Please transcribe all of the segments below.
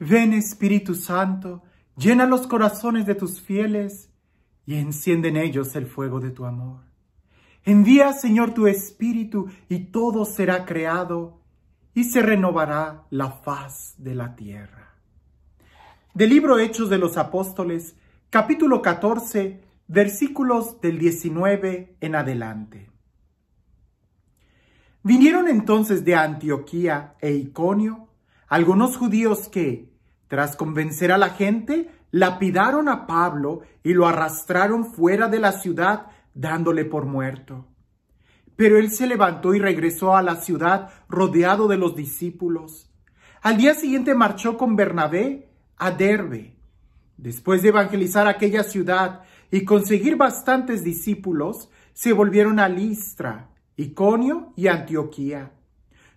Ven Espíritu Santo, llena los corazones de tus fieles y enciende en ellos el fuego de tu amor. Envía, Señor, tu Espíritu y todo será creado y se renovará la faz de la tierra. Del libro Hechos de los Apóstoles, capítulo 14, versículos del 19 en adelante. Vinieron entonces de Antioquía e Iconio algunos judíos que, tras convencer a la gente, lapidaron a Pablo y lo arrastraron fuera de la ciudad dándole por muerto. Pero él se levantó y regresó a la ciudad rodeado de los discípulos. Al día siguiente marchó con Bernabé a Derbe. Después de evangelizar aquella ciudad y conseguir bastantes discípulos, se volvieron a Listra, Iconio y Antioquía,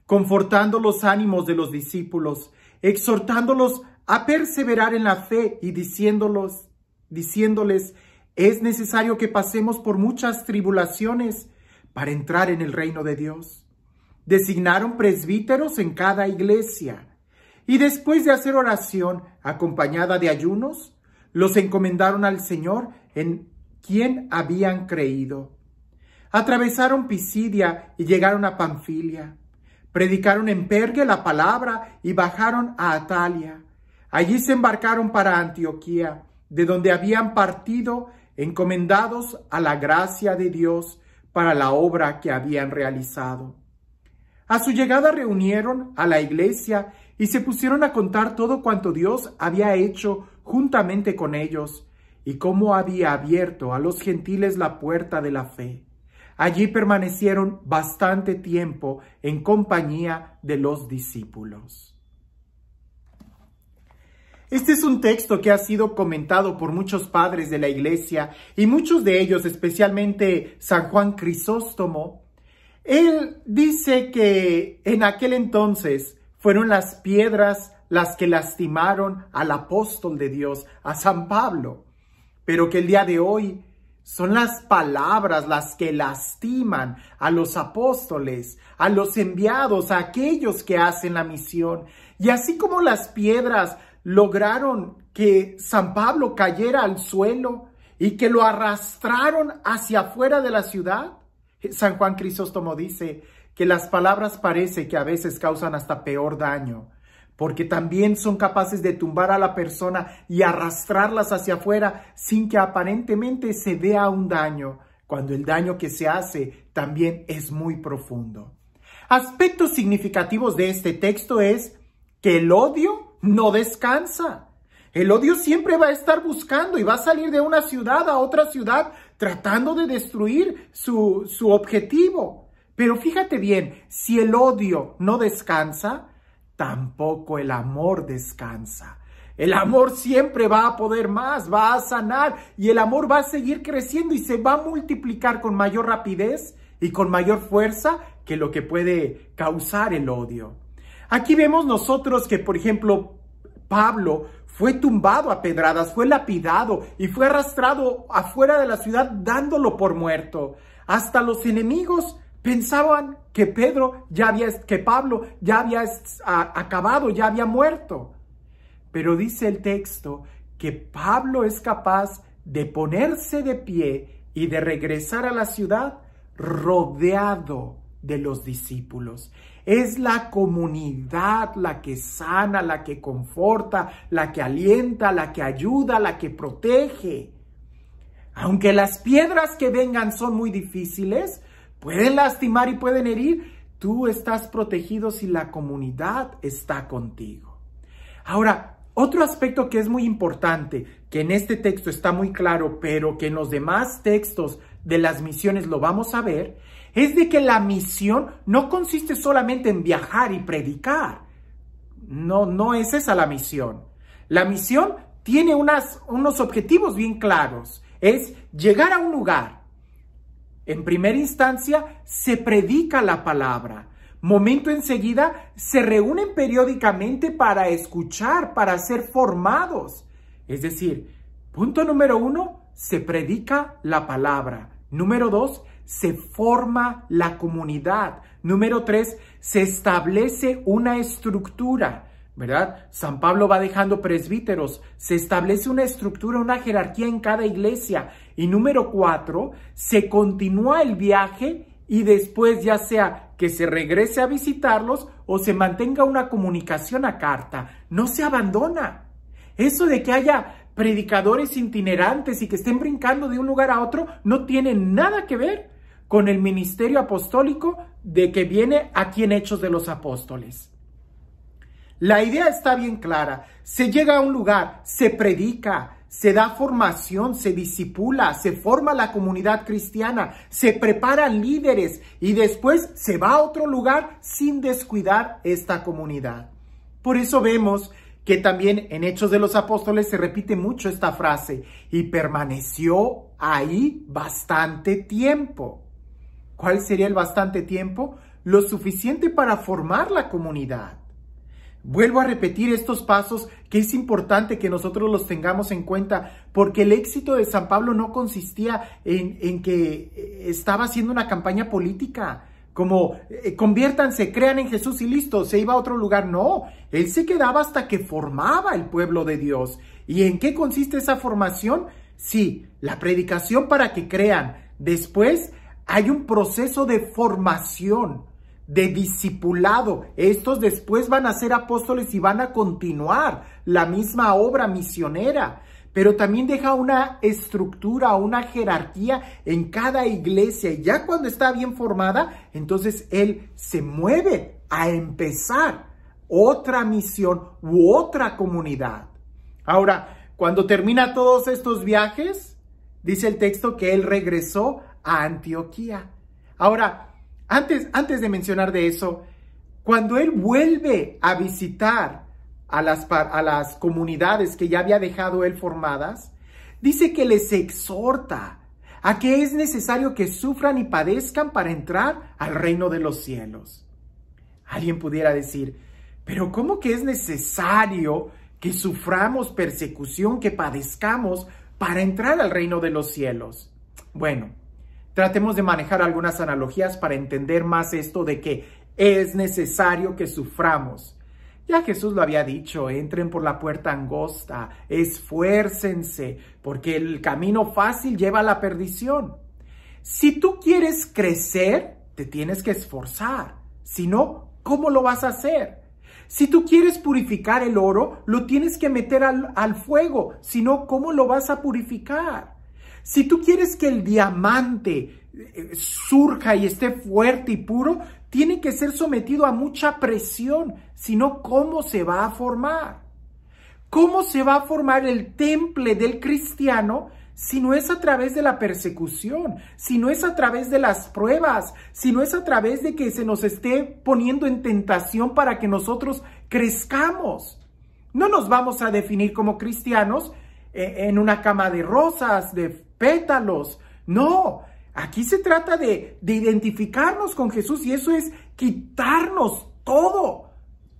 confortando los ánimos de los discípulos, exhortándolos a perseverar en la fe y diciéndolos, diciéndoles, es necesario que pasemos por muchas tribulaciones para entrar en el reino de Dios. Designaron presbíteros en cada iglesia y después de hacer oración acompañada de ayunos, los encomendaron al Señor en quien habían creído. Atravesaron Pisidia y llegaron a Panfilia. Predicaron en Pergue la palabra y bajaron a Atalia. Allí se embarcaron para Antioquía, de donde habían partido encomendados a la gracia de Dios para la obra que habían realizado. A su llegada reunieron a la iglesia y se pusieron a contar todo cuanto Dios había hecho juntamente con ellos y cómo había abierto a los gentiles la puerta de la fe. Allí permanecieron bastante tiempo en compañía de los discípulos. Este es un texto que ha sido comentado por muchos padres de la iglesia y muchos de ellos, especialmente San Juan Crisóstomo. Él dice que en aquel entonces fueron las piedras las que lastimaron al apóstol de Dios, a San Pablo, pero que el día de hoy son las palabras las que lastiman a los apóstoles, a los enviados, a aquellos que hacen la misión. Y así como las piedras lograron que San Pablo cayera al suelo y que lo arrastraron hacia afuera de la ciudad? San Juan Crisóstomo dice que las palabras parece que a veces causan hasta peor daño, porque también son capaces de tumbar a la persona y arrastrarlas hacia afuera sin que aparentemente se vea un daño, cuando el daño que se hace también es muy profundo. Aspectos significativos de este texto es que el odio no descansa. El odio siempre va a estar buscando y va a salir de una ciudad a otra ciudad tratando de destruir su, su objetivo. Pero fíjate bien, si el odio no descansa, tampoco el amor descansa. El amor siempre va a poder más, va a sanar y el amor va a seguir creciendo y se va a multiplicar con mayor rapidez y con mayor fuerza que lo que puede causar el odio. Aquí vemos nosotros que, por ejemplo, Pablo fue tumbado a pedradas, fue lapidado y fue arrastrado afuera de la ciudad dándolo por muerto. Hasta los enemigos pensaban que Pedro ya había, que Pablo ya había acabado, ya había muerto. Pero dice el texto que Pablo es capaz de ponerse de pie y de regresar a la ciudad rodeado de los discípulos. Es la comunidad la que sana, la que conforta, la que alienta, la que ayuda, la que protege. Aunque las piedras que vengan son muy difíciles, pueden lastimar y pueden herir, tú estás protegido si la comunidad está contigo. Ahora, otro aspecto que es muy importante, que en este texto está muy claro, pero que en los demás textos de las misiones lo vamos a ver, es de que la misión no consiste solamente en viajar y predicar. No, no es esa la misión. La misión tiene unas, unos objetivos bien claros. Es llegar a un lugar. En primera instancia, se predica la palabra. Momento enseguida, se reúnen periódicamente para escuchar, para ser formados. Es decir, punto número uno, se predica la palabra. Número dos, se forma la comunidad. Número tres, se establece una estructura. ¿verdad? San Pablo va dejando presbíteros, se establece una estructura, una jerarquía en cada iglesia. Y número cuatro, se continúa el viaje y después ya sea que se regrese a visitarlos o se mantenga una comunicación a carta, no se abandona. Eso de que haya predicadores itinerantes y que estén brincando de un lugar a otro no tiene nada que ver con el ministerio apostólico de que viene aquí en Hechos de los Apóstoles. La idea está bien clara. Se llega a un lugar, se predica, se da formación, se disipula, se forma la comunidad cristiana, se preparan líderes y después se va a otro lugar sin descuidar esta comunidad. Por eso vemos que también en Hechos de los Apóstoles se repite mucho esta frase y permaneció ahí bastante tiempo. ¿Cuál sería el bastante tiempo? Lo suficiente para formar la comunidad. Vuelvo a repetir estos pasos que es importante que nosotros los tengamos en cuenta porque el éxito de San Pablo no consistía en, que eh, estaba haciendo una campaña política como eh, conviértanse, crean en Jesús y listo, se iba a otro lugar. No, él se quedaba hasta que formaba el pueblo de Dios. ¿Y en qué consiste esa formación? Sí, la predicación para que crean. Después, hay un proceso de formación, de discipulado. Estos después van a ser apóstoles y van a continuar la misma obra misionera. Pero también deja una estructura, una jerarquía en cada iglesia. Y ya cuando está bien formada, entonces Él se mueve a empezar otra misión u otra comunidad. Ahora, cuando termina todos estos viajes, dice el texto que Él regresó a Antioquía. Ahora, antes, antes de mencionar de eso, cuando él vuelve a visitar a las, a las comunidades que ya había dejado él formadas, dice que les exhorta a que es necesario que sufran y padezcan para entrar al reino de los cielos. Alguien pudiera decir, pero ¿cómo que es necesario que suframos persecución, que padezcamos para entrar al reino de los cielos? Bueno, Tratemos de manejar algunas analogías para entender más esto de que es necesario que suframos. Ya Jesús lo había dicho, entren por la puerta angosta, esfuércense, porque el camino fácil lleva a la perdición. Si tú quieres crecer, te tienes que esforzar. Si no, ¿cómo lo vas a hacer? Si tú quieres purificar el oro, lo tienes que meter al, fuego. Si no, ¿cómo lo vas a purificar? Si tú quieres que el diamante eh, surja y esté fuerte y puro, tiene que ser sometido a mucha presión, sino ¿cómo se va a formar? ¿Cómo se va a formar el temple del cristiano si no es a través de la persecución, si no es a través de las pruebas, si no es a través de que se nos esté poniendo en tentación para que nosotros crezcamos? No nos vamos a definir como cristianos eh, en una cama de rosas, de pétalos No, aquí se trata de, identificarnos con Jesús y eso es quitarnos todo,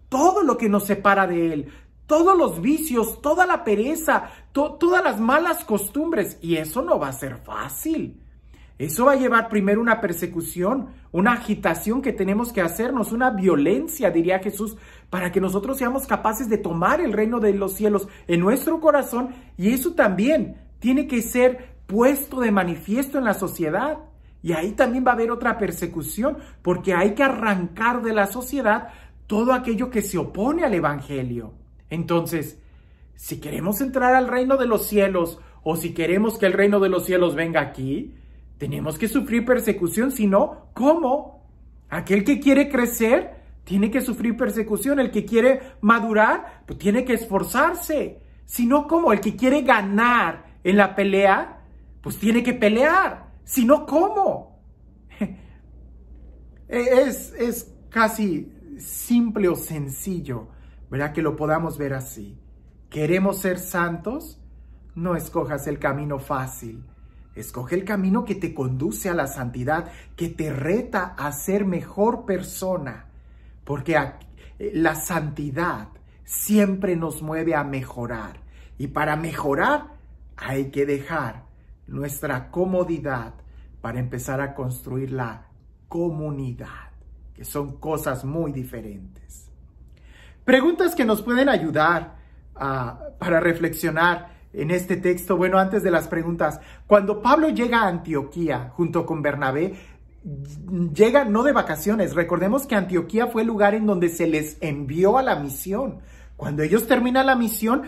todo lo que nos separa de Él, todos los vicios, toda la pereza, todas las malas costumbres. Y eso no va a ser fácil. Eso va a llevar primero una persecución, una agitación que tenemos que hacernos, una violencia, diría Jesús, para que nosotros seamos capaces de tomar el reino de los cielos en nuestro corazón. Y eso también tiene que ser puesto de manifiesto en la sociedad. Y ahí también va a haber otra persecución, porque hay que arrancar de la sociedad todo aquello que se opone al Evangelio. Entonces, si queremos entrar al reino de los cielos o si queremos que el reino de los cielos venga aquí, tenemos que sufrir persecución, si no, ¿cómo? Aquel que quiere crecer tiene que sufrir persecución, el que quiere madurar pues tiene que esforzarse, si no, ¿cómo? El que quiere ganar en la pelea pues tiene que pelear. Si no, ¿cómo? E-, es, es casi simple o sencillo, ¿verdad? Que lo podamos ver así. ¿Queremos ser santos? No escojas el camino fácil. Escoge el camino que te conduce a la santidad, que te reta a ser mejor persona, porque eh, la santidad siempre nos mueve a mejorar. Y para mejorar hay que dejar nuestra comodidad para empezar a construir la comunidad, que son cosas muy diferentes. Preguntas que nos pueden ayudar ah, para reflexionar en este texto. Bueno, antes de las preguntas, cuando Pablo llega a Antioquía junto con Bernabé, llega no de vacaciones. Recordemos que Antioquía fue el lugar en donde se les envió a la misión. Cuando ellos terminan la misión,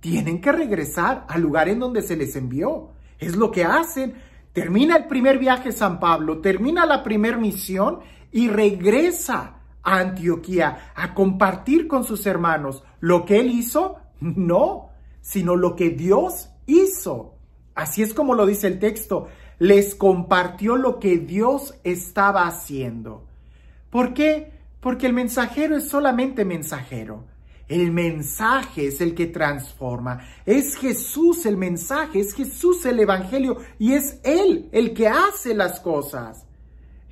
tienen que regresar al lugar en donde se les envió. Es lo que hacen. Termina el primer viaje San Pablo, termina la primera misión y regresa a Antioquía a compartir con sus hermanos. ¿Lo que él hizo? No, sino lo que Dios hizo. Así es como lo dice el texto. Les compartió lo que Dios estaba haciendo. ¿Por qué? Porque el mensajero es solamente mensajero. El mensaje es el que transforma. Es Jesús el mensaje, es Jesús el Evangelio y es Él el que hace las cosas.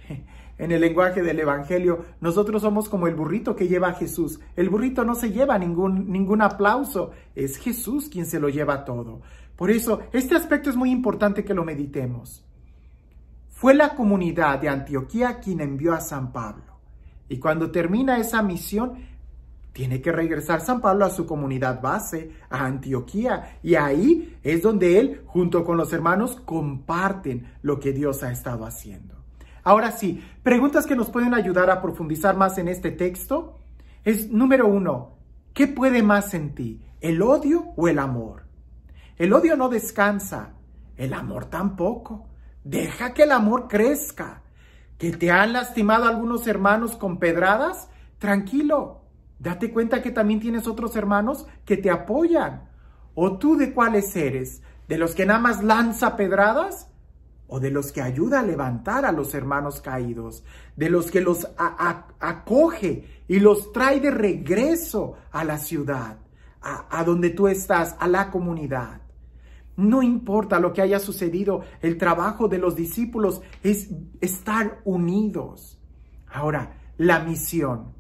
En el lenguaje del Evangelio, nosotros somos como el burrito que lleva a Jesús. El burrito no se lleva ningún, ningún aplauso, es Jesús quien se lo lleva todo. Por eso, este aspecto es muy importante que lo meditemos. Fue la comunidad de Antioquía quien envió a San Pablo. Y cuando termina esa misión, tiene que regresar San Pablo a su comunidad base, a Antioquía, y ahí es donde él, junto con los hermanos, comparten lo que Dios ha estado haciendo. Ahora sí, preguntas que nos pueden ayudar a profundizar más en este texto es, número uno, ¿qué puede más en ti, el odio o el amor? El odio no descansa, el amor tampoco. Deja que el amor crezca. ¿Que te han lastimado algunos hermanos con pedradas? Tranquilo, Date cuenta que también tienes otros hermanos que te apoyan. ¿O tú de cuáles eres? ¿De los que nada más lanza pedradas? ¿O de los que ayuda a levantar a los hermanos caídos? ¿De los que los acoge y los trae de regreso a la ciudad, a, donde tú estás, a la comunidad? No importa lo que haya sucedido, el trabajo de los discípulos es estar unidos. Ahora, la misión.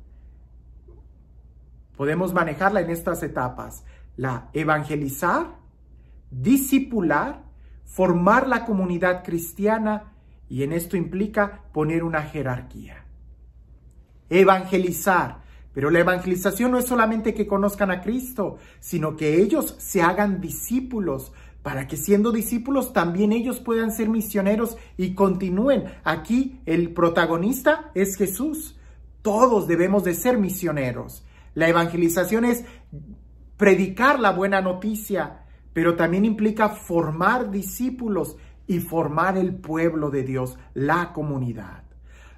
Podemos manejarla en estas etapas. La evangelizar, discipular, formar la comunidad cristiana y en esto implica poner una jerarquía. Evangelizar. Pero la evangelización no es solamente que conozcan a Cristo, sino que ellos se hagan discípulos, para que siendo discípulos también ellos puedan ser misioneros y continúen. Aquí el protagonista es Jesús. Todos debemos de ser misioneros. La evangelización es predicar la buena noticia, pero también implica formar discípulos y formar el pueblo de Dios, la comunidad.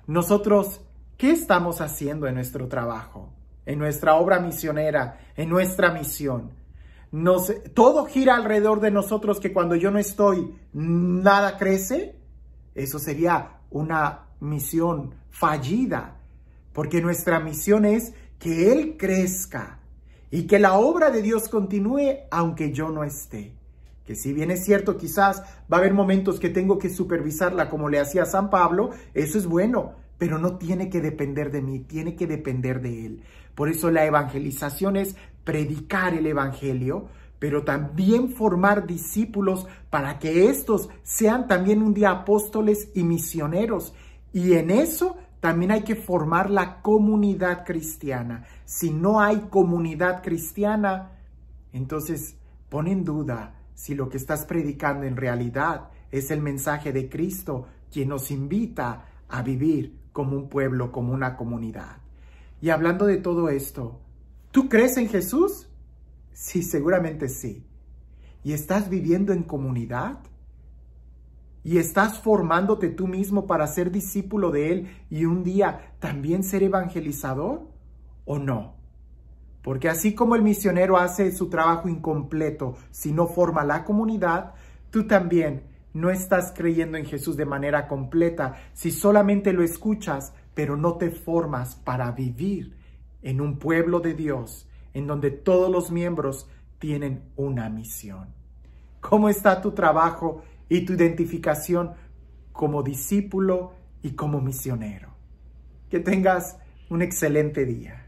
Nosotros, ¿qué estamos haciendo en nuestro trabajo? En nuestra obra misionera, en nuestra misión. todo gira alrededor de nosotros que cuando yo no estoy, nada crece. Eso sería una misión fallida, porque nuestra misión es que Él crezca y que la obra de Dios continúe aunque yo no esté. Que si bien es cierto, quizás va a haber momentos que tengo que supervisarla como le hacía San Pablo, eso es bueno, pero no tiene que depender de mí, tiene que depender de Él. Por eso la evangelización es predicar el Evangelio, pero también formar discípulos para que estos sean también un día apóstoles y misioneros. Y en eso también hay que formar la comunidad cristiana. Si no hay comunidad cristiana, entonces pon en duda si lo que estás predicando en realidad es el mensaje de Cristo, quien nos invita a vivir como un pueblo, como una comunidad. Y hablando de todo esto, ¿tú crees en Jesús? Sí, seguramente sí. ¿Y estás viviendo en comunidad? y estás formándote tú mismo para ser discípulo de Él y un día también ser evangelizador o no? Porque así como el misionero hace su trabajo incompleto si no forma la comunidad, tú también no estás creyendo en Jesús de manera completa si solamente lo escuchas, pero no te formas para vivir en un pueblo de Dios en donde todos los miembros tienen una misión. ¿Cómo está tu trabajo y tu identificación como discípulo y como misionero. Que tengas un excelente día.